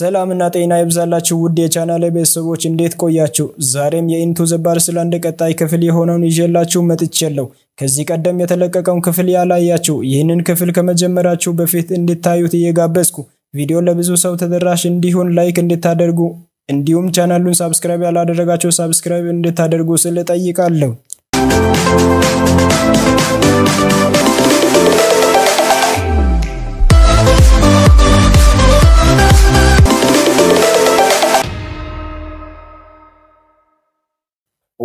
ሰላምና ጤና ይብዛላችሁ ውድ የቻናል ቤተሰቦች እንዴት ቆያችሁ? ዛሬም የኢንቱ ዘባር ስለ አንድ ቀጣይ ክፍል የሆነውን ይዤላችሁ መጥቼለሁ። ከዚህ ቀደም የተለቀቀውን ክፍል ያላያችሁ ይህንን ክፍል ከመጀመራችሁ በፊት እንድታዩት እየጋበዝኩ ቪዲዮ ለብዙ ሰው ተደራሽ እንዲሆን ላይክ እንድታደርጉ እንዲሁም ቻናሉን ሳብስክራይብ ያላደረጋችሁ ሳብስክራይብ እንድታደርጉ ስል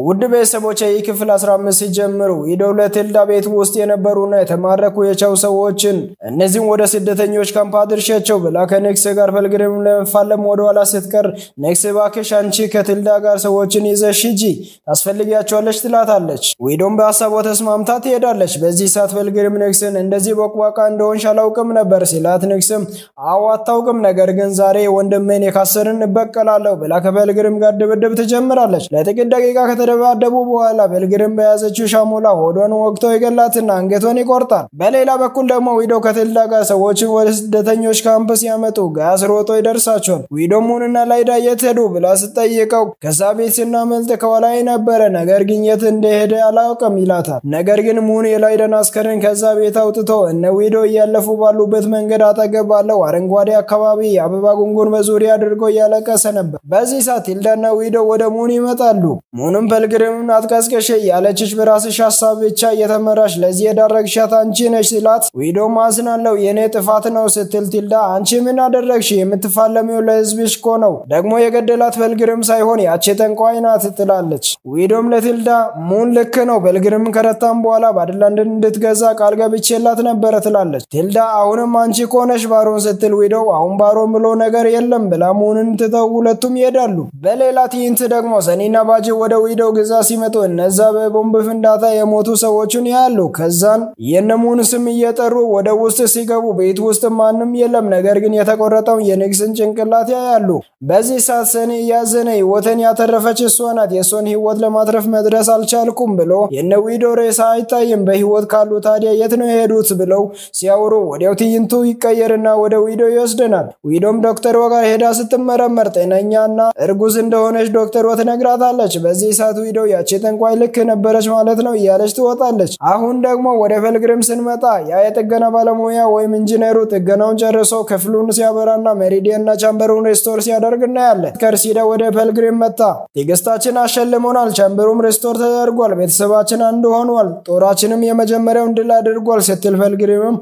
ውድ ቤተሰቦች ይህ ክፍል 15 ሲጀምሩ የደውለት ኤልዳ ቤት ውስጥ የነበሩና የተማረኩ የቻው ሰዎችን እነዚህም ወደ ስደተኞች ካምፕ አድርሻቸው ብላ ከኔክስ ጋር ፈልግርም ለመፋለም ወደኋላ ስትቀር ኔክስ እባክሽ አንቺ ከትልዳ ጋር ሰዎችን ይዘሽ ሂጂ ታስፈልጊያቸዋለች ትላታለች። ዊዶም በሀሳቧ ተስማምታ ትሄዳለች። በዚህ ሰዓት ፈልግድም ኔክስን እንደዚህ ቦቅቧቃ እንደሆንሽ አላውቅም ነበር ሲላት ኔክስም አዎ አታውቅም፣ ነገር ግን ዛሬ ወንድሜን የካሰርን እበቀላለሁ ብላ ከፈልግድም ጋር ድብድብ ትጀምራለች። ለጥቂት ደቂቃ ከተደባደቡ በኋላ በልግድም በያዘችው ሻሞላ ሆዷን ወቅቶ ይገላትና አንገቷን ይቆርጣል። በሌላ በኩል ደግሞ ዊዶ ከቴልዳ ጋር ሰዎችን ወደ ስደተኞች ካምፕ ሲያመጡ ጋስ ሮጦ ይደርሳቸዋል። ዊዶ ሙንና ላይዳ የት ሄዱ ብላ ስጠይቀው ከዛ ቤት ስናመልጥ ከኋላይ ነበረ፣ ነገር ግን የት እንደሄደ አላውቅም ይላታል። ነገር ግን ሙን የላይዳን አስከሬን ከዛ ቤት አውጥቶ እነ ዊዶ እያለፉ ባሉበት መንገድ አጠገብ ባለው አረንጓዴ አካባቢ የአበባ ጉንጉን በዙሪያ አድርጎ እያለቀሰ ነበር። በዚህ ሰዓት ቴልዳና ዊዶ ወደ ሙን ይመጣሉ። ሙንም በልግሪም አትቀስቅሽ ያለችሽ በራስሽ ሀሳብ ብቻ እየተመራሽ ለዚህ የዳረግሻት አንቺ ነሽ ሲላት ዊዶ ማዝናለው የእኔ ጥፋት ነው ስትል ቲልዳ አንቺ ምን አደረግሽ? የምትፋለሚው ለህዝብሽ እኮ ነው። ደግሞ የገደላት በልግሪም ሳይሆን ያቺ ጠንቋይ ናት ትላለች። ዊዶም ለቲልዳ ሙን ልክ ነው በልግሪም ከረታም በኋላ ባድላንድ እንድትገዛ ቃል ገብቼላት ነበረ ትላለች። ቲልዳ አሁንም አንቺ ኮነሽ ባሮን ስትል ዊዶ አሁን ባሮን ብሎ ነገር የለም ብላ ሙንን ትተው ሁለቱም ይሄዳሉ። በሌላ ትዕይንት ደግሞ ሰኒና ባጅ ወደ ዊዶ ወደሚለው ግዛት ሲመጡ እነዛ በቦምብ ፍንዳታ የሞቱ ሰዎችን ያሉ። ከዛን የነሙን ስም እየጠሩ ወደ ውስጥ ሲገቡ ቤት ውስጥ ማንም የለም። ነገር ግን የተቆረጠውን የንግስን ጭንቅላት ያያሉ። በዚህ ሰዓት ሰኔ እያዘነ ህይወትን ያተረፈች እሷ ናት። የእሷን ህይወት ለማትረፍ መድረስ አልቻልኩም ብሎ የነ ዊዶ ሬሳ አይታይም በህይወት ካሉ ታዲያ የት ነው የሄዱት ብለው ሲያወሩ ወዲያው ትዕይንቱ ይቀየርና ወደ ዊዶ ይወስደናል። ዊዶም ዶክተር ጋር ሄዳ ስትመረመር ጤነኛና እርጉዝ እንደሆነች ዶክተሯ ትነግራታለች። በዚህ ሰዓት ተመልከቱ ሂደው ያቺ ጠንቋይ ልክ ነበረች ማለት ነው እያለች ትወጣለች። አሁን ደግሞ ወደ ፈልግርም ስንመጣ ያ የጥገና ባለሙያ ወይም ኢንጂነሩ ጥገናውን ጨርሶ ክፍሉን ሲያበራና ሜሪዲየንና ቻምበሩን ሬስቶር ሲያደርግ እናያለን። ከርሲደ ወደ ፈልግሪም መጣ። ትዕግስታችን አሸልሞናል። ቻምበሩም ሬስቶር ተደርጓል። ቤተሰባችን አንዱ ሆኗል። ጦራችንም የመጀመሪያውን ድል አድርጓል ስትል ፈልግሪምም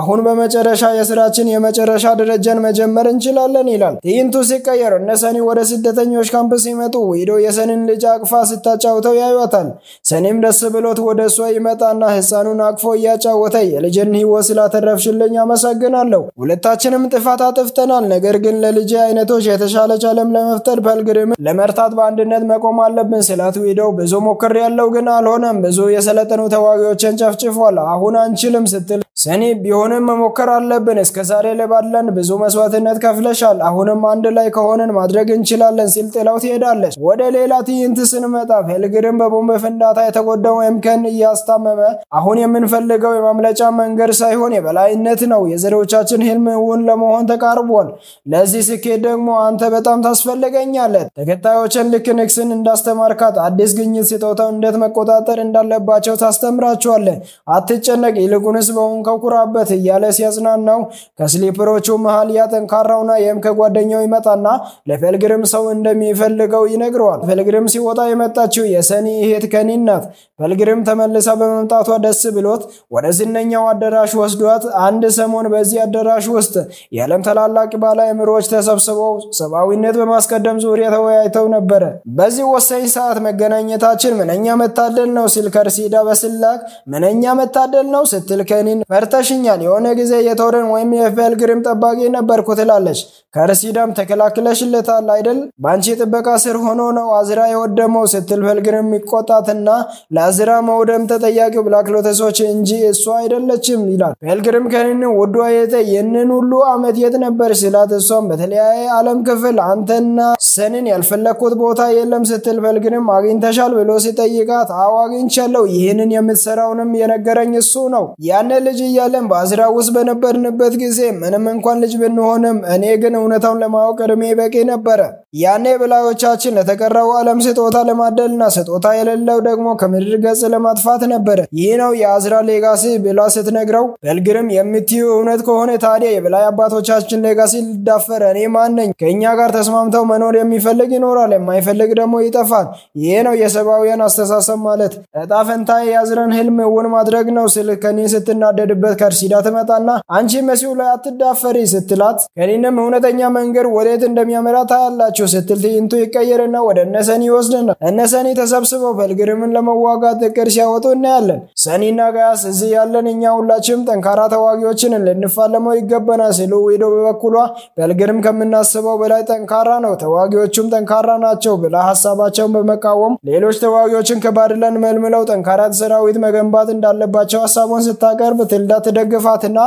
አሁን በመጨረሻ የስራችን የመጨረሻ ደረጃን መጀመር እንችላለን ይላል። ትዕይንቱ ሲቀየር እነ ሰኒ ወደ ስደተኞች ካምፕ ሲመጡ ዊዶ የሰኒን ልጅ አቅፋ ስታጫውተው ያዩታል። ሰኔም ደስ ብሎት ወደ እሷ ይመጣና ሕፃኑን አቅፎ እያጫወተ የልጅን ሕይወት ስላተረፍሽልኝ አመሰግናለሁ። ሁለታችንም ጥፋት አጥፍተናል። ነገር ግን ለልጄ አይነቶች የተሻለች ዓለም ለመፍጠር ፐልግሪም ለመርታት በአንድነት መቆም አለብን ስላት ዊደው ብዙ ሞክሬያለሁ ግን አልሆነም። ብዙ የሰለጠኑ ተዋጊዎችን ጨፍጭፏል። አሁን አንችልም ስትል ሰኔ ቢሆንም መሞከር አለብን። እስከ ዛሬ ለባለን ብዙ መስዋዕትነት ከፍለሻል። አሁንም አንድ ላይ ከሆነን ማድረግ እንችላለን ሲል ጥለው ትሄዳለች። ወደ ሌላ ትዕይንት ስንመጣ ፌልግርን በቦምብ ፍንዳታ የተጎዳው ኤምከን እያስታመመ አሁን የምንፈልገው የማምለጫ መንገድ ሳይሆን የበላይነት ነው። የዘሮቻችን ህልም እውን ለመሆን ተቃርቧል። ለዚህ ስኬት ደግሞ አንተ በጣም ታስፈልገኛለት። ተከታዮችን ልክ ንክስን እንዳስተማርካት አዲስ ግኝት ሲጠውተው እንዴት መቆጣጠር እንዳለባቸው ታስተምራቸዋለን። አትጨነቅ፣ ይልቁንስ በሆን አትንካው እያለ እያለ ነው። ከስሊፐሮቹ መሃል ያ ጠንካራውና የምከ ጓደኛው ይመጣና ለፈልግርም ሰው እንደሚፈልገው ይነግረዋል። ፈልግርም ሲወጣ የመጣችው የሰኒ እህት ከኒ ናት። ፈልግርም ተመልሳ በመምጣቷ ደስ ብሎት ወደ ዝነኛው አዳራሽ ወስዷት አንድ ሰሞን በዚህ አዳራሽ ውስጥ የዓለም ታላላቅ ባለ አእምሮዎች ተሰብስበው ሰብአዊነት በማስቀደም ዙሪያ ተወያይተው ነበረ። በዚህ ወሳኝ ሰዓት መገናኘታችን ምንኛ መታደል ነው ሲል ከርሲዳ በስላክ ምንኛ መታደል ነው ስትል ከኒን መርተሽኛል። የሆነ ጊዜ የቶርን ወይም የፔልግሪም ጠባቂ ነበርኩ ትላለች። ከርሲዳም ተከላክለሽለታል አይደል? በአንቺ ጥበቃ ስር ሆኖ ነው አዝራ የወደመው ስትል ፔልግሪም ይቆጣትና ለአዝራ መውደም ተጠያቂው ብላክ ሎተሶች እንጂ እሷ አይደለችም ይላል። ፔልግሪም ከንን ውዱ የተ ይህንን ሁሉ ዓመት የት ነበር ስላት፣ እሷም በተለያየ አለም ክፍል አንተና ሰንን ያልፈለግኩት ቦታ የለም ስትል ፔልግሪም አግኝተሻል ብሎ ሲጠይቃት አዎ አግኝቻለሁ፣ ይህንን የምትሰራውንም የነገረኝ እሱ ነው ያነ ልጅ እያለን በአዝራ ውስጥ በነበርንበት ጊዜ ምንም እንኳን ልጅ ብንሆንም እኔ ግን እውነታውን ለማወቅ እድሜ በቂ ነበረ። ያኔ በላዮቻችን ለተቀረው ዓለም ስጦታ ለማደልና ስጦታ የሌለው ደግሞ ከምድር ገጽ ለማጥፋት ነበረ። ይህ ነው የአዝራ ሌጋሲ ብላ ስትነግረው በልግርም የምትዩ እውነት ከሆነ ታዲያ የበላይ አባቶቻችን ሌጋሲ ልዳፈር እኔ ማን ነኝ? ከእኛ ጋር ተስማምተው መኖር የሚፈልግ ይኖራል፣ የማይፈልግ ደግሞ ይጠፋል። ይሄ ነው የሰብአውያን አስተሳሰብ ማለት። እጣ ፈንታ የአዝራን ህልም እውን ማድረግ ነው ስል ከኔ ስትናደድ ከምትሄድበት ከእርሲዳ ትመጣና አንቺ መሲሁ ላይ አትዳፈሪ ስትላት ከኔንም እውነተኛ መንገድ ወዴት እንደሚያመራ ታያላችሁ ስትል ትዕይንቱ ይቀየርና ወደ እነ ሰኒ ይወስድና እነ ሰኒ ተሰብስበው በልግርምን ለመዋጋት እቅድ ሲያወጡ እናያለን። ሰኒና ጋያስ እዚህ ያለን እኛ ሁላችንም ጠንካራ ተዋጊዎችን ልንፋለመው ይገባናል ሲሉ ዊዶ በበኩሏ በልግርም ከምናስበው በላይ ጠንካራ ነው፣ ተዋጊዎቹም ጠንካራ ናቸው ብላ ሀሳባቸውን በመቃወም ሌሎች ተዋጊዎችን ከባድለን መልምለው ጠንካራ ሰራዊት መገንባት እንዳለባቸው ሀሳቡን ስታቀርብ እንዳትደግፋትና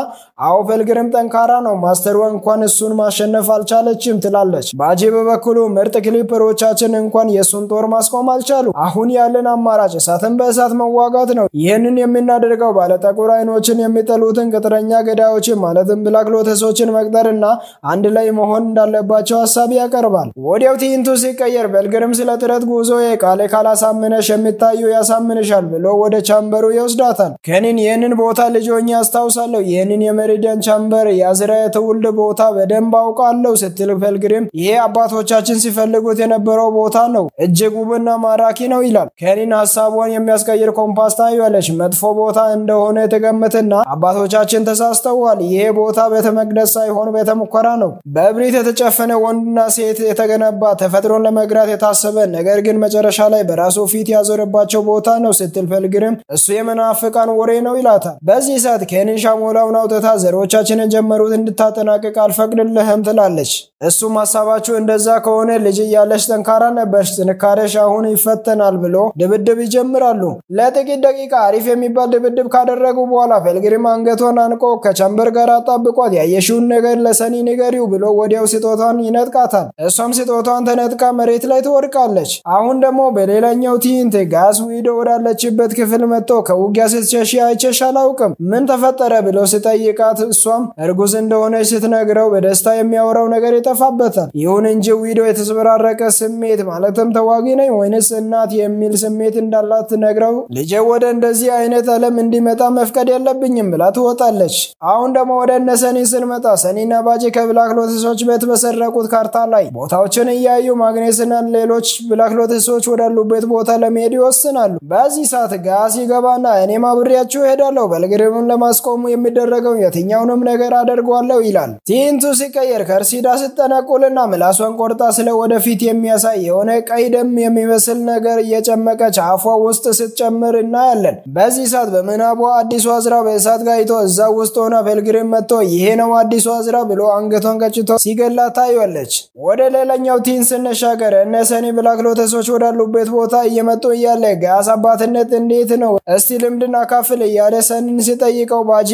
አዎ ፈልግርም ጠንካራ ነው፣ ማስተርዋ እንኳን እሱን ማሸነፍ አልቻለችም ትላለች። ባጄ በበኩሉ ምርጥ ክሊፐሮቻችን እንኳን የእሱን ጦር ማስቆም አልቻሉ። አሁን ያለን አማራጭ እሳትን በእሳት መዋጋት ነው። ይህንን የምናደርገው ባለጠቁር አይኖችን የሚጠሉትን ቅጥረኛ ገዳዮችን ማለትም ብላክ ሎተሶችን መቅጠርና አንድ ላይ መሆን እንዳለባቸው ሀሳብ ያቀርባል። ወዲያው ትዕይንቱ ሲቀየር በልግርም ስለ ጥረት ጉዞ የቃሌ ካላሳምነሽ የሚታዩ ያሳምንሻል ብሎ ወደ ቻምበሩ ይወስዳታል። ከኒን ይህንን ቦታ ልጆ ሆኜ አስታውሳለሁ። ይህንን የመሬዳን ቻምበር የአዝራ የትውልድ ቦታ በደንብ አውቃለሁ ስትል ፔልግሪም ይሄ አባቶቻችን ሲፈልጉት የነበረው ቦታ ነው፣ እጅግ ውብና ማራኪ ነው ይላል። ከኒን ሀሳቧን የሚያስቀይር ኮምፓስ ታያለች። መጥፎ ቦታ እንደሆነ የተገምትና አባቶቻችን ተሳስተዋል፣ ይሄ ቦታ ቤተ መቅደስ ሳይሆን ቤተ ሙከራ ነው። በእብሪት የተጨፈነ ወንድና ሴት የተገነባ ተፈጥሮን ለመግራት የታሰበ ነገር ግን መጨረሻ ላይ በራሱ ፊት ያዞረባቸው ቦታ ነው ስትል ፔልግሪም እሱ የመናፍቃን ወሬ ነው ይላታል። በዚህ ሰዓት ኬንን ሻሞላውን አውጥታ ዘሮቻችንን ጀመሩት እንድታጠናቅቅ አልፈቅድልህም ትላለች። እሱም ሀሳባችሁ እንደዛ ከሆነ ልጅ እያለሽ ጠንካራ ነበርሽ፣ ጥንካሬሽ አሁን ይፈተናል ብሎ ድብድብ ይጀምራሉ። ለጥቂት ደቂቃ አሪፍ የሚባል ድብድብ ካደረጉ በኋላ ፌልግሪም አንገቷን አንቆ ከቸምበር ጋር አጣብቋት ያየሽውን ነገር ለሰኒ ንገሪው ብሎ ወዲያው ስጦቷን ይነጥቃታል። እሷም ስጦቷን ተነጥቃ መሬት ላይ ትወድቃለች። አሁን ደግሞ በሌላኛው ትዕይንት ጋስ ዊዶ ወዳለችበት ክፍል መጥቶ ከውጊያ ስትሸሽ አይቼሽ አላውቅም፣ ምን ምን ተፈጠረ ብለው ሲጠይቃት እሷም እርጉዝ እንደሆነች ስትነግረው በደስታ የሚያወራው ነገር ይጠፋበታል። ይሁን እንጂ ዊዶ የተዘበራረቀ ስሜት ማለትም ተዋጊ ነኝ ወይንስ እናት የሚል ስሜት እንዳላት ነግረው ልጄ ወደ እንደዚህ አይነት ዓለም እንዲመጣ መፍቀድ የለብኝም ብላ ትወጣለች። አሁን ደግሞ ወደ እነ ሰኒ ስንመጣ ሰኒና ባጂ ከብላክ ሎተሶች ቤት በሰረቁት ካርታ ላይ ቦታዎችን እያዩ ማግኔስና ሌሎች ብላክ ሎተሶች ወዳሉበት ቦታ ለመሄድ ይወስናሉ። በዚህ ሰዓት ጋ ሲገባና እኔም አብሬያችሁ እሄዳለሁ በልግሪሙን ለማስቆሙ የሚደረገው የትኛውንም ነገር አደርጓለሁ ይላል። ቲንቱ ሲቀየር ከርሲዳ ስትጠነቁልና ምላሷን ቆርጣ ስለ ወደፊት የሚያሳይ የሆነ ቀይ ደም የሚመስል ነገር እየጨመቀች አፏ ውስጥ ስትጨምር እናያለን። በዚህ ሰዓት በምናቧ አዲሱ አዝራ በእሳት ጋይቶ እዛ ውስጥ ሆነ ፔልግሪም መጥቶ ይሄ ነው አዲሱ አዝራ ብሎ አንገቷን ቀጭቶ ሲገላ ታዩለች። ወደ ሌላኛው ቲን ስንሻገር እነ ሰኒ ብላክ ሎተሶች ወዳሉበት ቦታ እየመጡ እያለ ጋስ አባትነት እንዴት ነው እስቲ ልምድና ካፍል እያለ ሰኒን ሲጠይቅ ጠይቀው ባጂ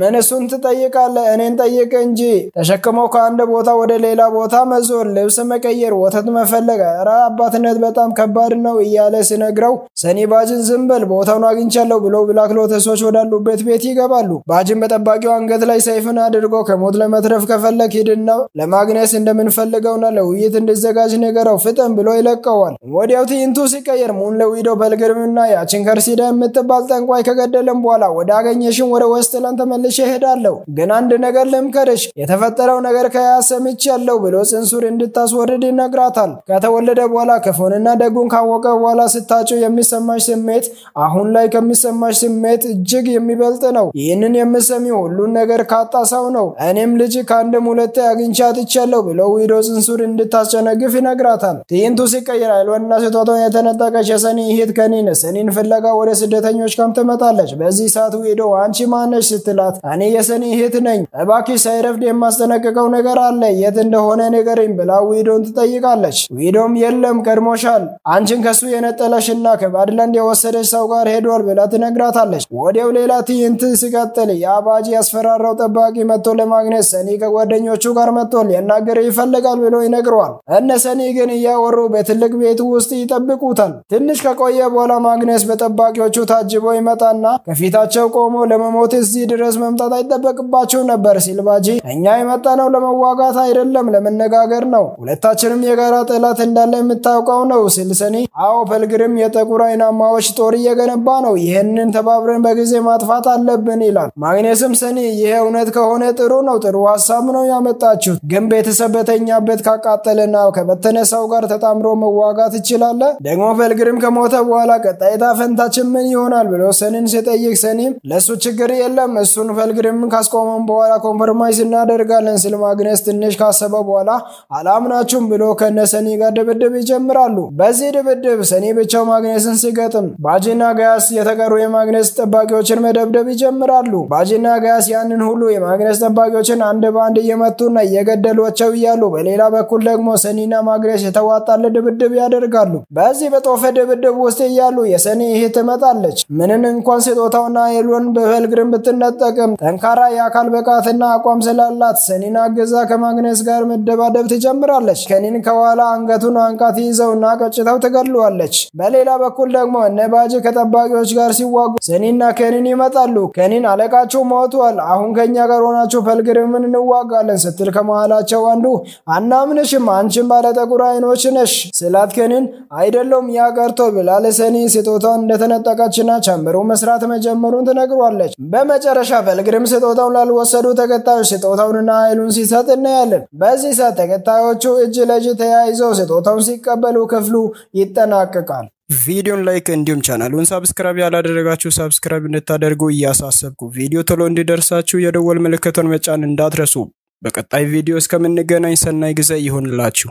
ምን እሱን ትጠይቃለህ? እኔን ጠይቅ እንጂ። ተሸክሞ ከአንድ ቦታ ወደ ሌላ ቦታ መዞር፣ ልብስ መቀየር፣ ወተት መፈለግ፣ ኧረ አባትነት በጣም ከባድ ነው እያለ ሲነግረው ሰኒ ባጅን ዝም በል ቦታውን አግኝቻለሁ ብሎ ብላክ ሎተሶች ወዳሉበት ቤት ይገባሉ። ባጅን በጠባቂው አንገት ላይ ሰይፍን አድርጎ ከሞት ለመትረፍ ከፈለግ ሂድና ለማግኘት እንደምንፈልገውና ለውይይት እንዲዘጋጅ ንገረው ፍጥን ብሎ ይለቀዋል። ወዲያው ትዕይንቱ ሲቀየር ሙን ለዊዶ በልግርምና ያችን ከርሲዳ የምትባል ጠንቋይ ከገደለም በኋላ ወደ አገኘሽን ወደ ወስትለን ተመልሼ እሄዳለሁ። ግን አንድ ነገር ልምከርሽ፣ የተፈጠረው ነገር ከያዝ ሰምቻለሁ ብሎ ጽንሱር እንድታስወርድ ይነግራታል። ከተወለደ በኋላ ክፉንና ደጉን ካወቀ በኋላ ስታጭው የሚሰማሽ ስሜት አሁን ላይ ከሚሰማሽ ስሜት እጅግ የሚበልጥ ነው። ይህንን የምሰሚ ሁሉን ነገር ካጣ ሰው ነው። እኔም ልጅ ከአንድም ሁለቴ አግኝቼ አጥቻለሁ ብሎ ዊዶ ጽንሱር እንድታስጨነግፍ ይነግራታል። ትዕይንቱ ሲቀየር አይሏንና ስጦታውን የተነጠቀች የሰኒ ይሄት ከኒን ሰኒን ፍለጋ ወደ ስደተኞች ካምፕ ትመጣለች። በዚህ ሰዓት ዊዶ አንቺ ማነች ስትላት እኔ የሰኒ እህት ነኝ፣ እባኪ ሳይረፍድ የማስጠነቅቀው ነገር አለ፣ የት እንደሆነ ነገርኝ ብላ ዊዶን ትጠይቃለች። ዊዶም የለም ቀድሞሻል፣ አንቺን ከሱ የነጠለሽና ከባድላንድ የወሰደች ሰው ጋር ሄዷል ብላ ትነግራታለች። ወዲያው ሌላ ትዕይንት ሲቀጥል የአባጂ ያስፈራራው ጠባቂ መጥቶ ለማግኘት ሰኒ ከጓደኞቹ ጋር መጥቶ ሊያናገር ይፈልጋል ብሎ ይነግረዋል። እነ ሰኒ ግን እያወሩ በትልቅ ቤት ውስጥ ይጠብቁታል። ትንሽ ከቆየ በኋላ ማግነስ በጠባቂዎቹ ታጅቦ ይመጣና ከፊታቸው ቆሞ ለመሞት እዚህ ድረስ መምጣት አይጠበቅባቸው ነበር ሲል ባጂ እኛ የመጣነው ለመዋጋት አይደለም፣ ለመነጋገር ነው። ሁለታችንም የጋራ ጠላት እንዳለ የምታውቀው ነው ሲል ሰኒ አዎ፣ ፐልግሪም የጥቁር አይናማዎች ጦር እየገነባ ነው። ይህንን ተባብረን በጊዜ ማጥፋት አለብን ይላል። ማግኔስም ሰኒ ይህ እውነት ከሆነ ጥሩ ነው፣ ጥሩ ሀሳብ ነው ያመጣችሁት። ግን ቤተሰብ በተኛበት ካቃጠለና ከበተነ ሰው ጋር ተጣምሮ መዋጋት ይችላለ። ደግሞ ፐልግሪም ከሞተ በኋላ ቀጣይ ዕጣ ፈንታችን ምን ይሆናል ብሎ ሰኒን ሲጠይቅ ሰኒም ለእሱ ችግር የለም እሱን ፈልግድም ካስቆመን በኋላ ኮምፕሮማይዝ እናደርጋለን ስል ማግነስ ትንሽ ካሰበ በኋላ አላምናችሁም ብሎ ከነ ሰኒ ጋር ድብድብ ይጀምራሉ። በዚህ ድብድብ ሰኒ ብቻው ማግነስን ሲገጥም ባጂና ጋያስ የተቀሩ የማግነስ ጠባቂዎችን መደብደብ ይጀምራሉ። ባጂና ጋያስ ያንን ሁሉ የማግነስ ጠባቂዎችን አንድ በአንድ እየመቱና እየገደሏቸው እያሉ በሌላ በኩል ደግሞ ሰኒና ማግነስ የተዋጣለ ድብድብ ያደርጋሉ። በዚህ በጦፈ ድብድብ ውስጥ እያሉ የሰኒ እህት ትመጣለች ምንን እንኳን ስጦታውና ሄሎን በቀኝ እግርን ብትነጠቅም ጠንካራ የአካል ብቃትና አቋም ስላላት ሰኒን አገዛ ከማግነስ ጋር መደባደብ ትጀምራለች። ከኒን ከኋላ አንገቱን አንቃት ይዘውና ቀጭተው ትገድለዋለች። በሌላ በኩል ደግሞ እነ ባጅ ከጠባቂዎች ጋር ሲዋጉ ሰኒና ከኒን ይመጣሉ። ከኒን አለቃችሁ ሞቷል፣ አሁን ከኛ ጋር ሆናችሁ ፈልግርምን እንዋጋለን ስትል ከመሃላቸው አንዱ አናምንሽም፣ አንቺን ባለጠቁር አይኖች ነሽ ስላት ከኒን አይደለውም ያቀርቶ ብላለ ብላ ለሰኒ ስጦታውን እንደተነጠቀችና ጨምሮ መስራት መጀመሩን ትነግሯለች። ትችላለች። በመጨረሻ በልግሪም ስጦታውን ላልወሰዱ ተከታዮች ስጦታውንና ኃይሉን ሲሰጥ እናያለን። በዚህ ሰዓት ተከታዮቹ እጅ ለእጅ ተያይዘው ስጦታውን ሲቀበሉ ክፍሉ ይጠናቀቃል። ቪዲዮን ላይክ እንዲሁም ቻናሉን ሳብስክራይብ ያላደረጋችሁ ሳብስክራይብ እንድታደርጉ እያሳሰብኩ ቪዲዮ ቶሎ እንዲደርሳችሁ የደወል ምልክቱን መጫን እንዳትረሱ። በቀጣይ ቪዲዮ እስከምንገናኝ ሰናይ ጊዜ ይሆንላችሁ።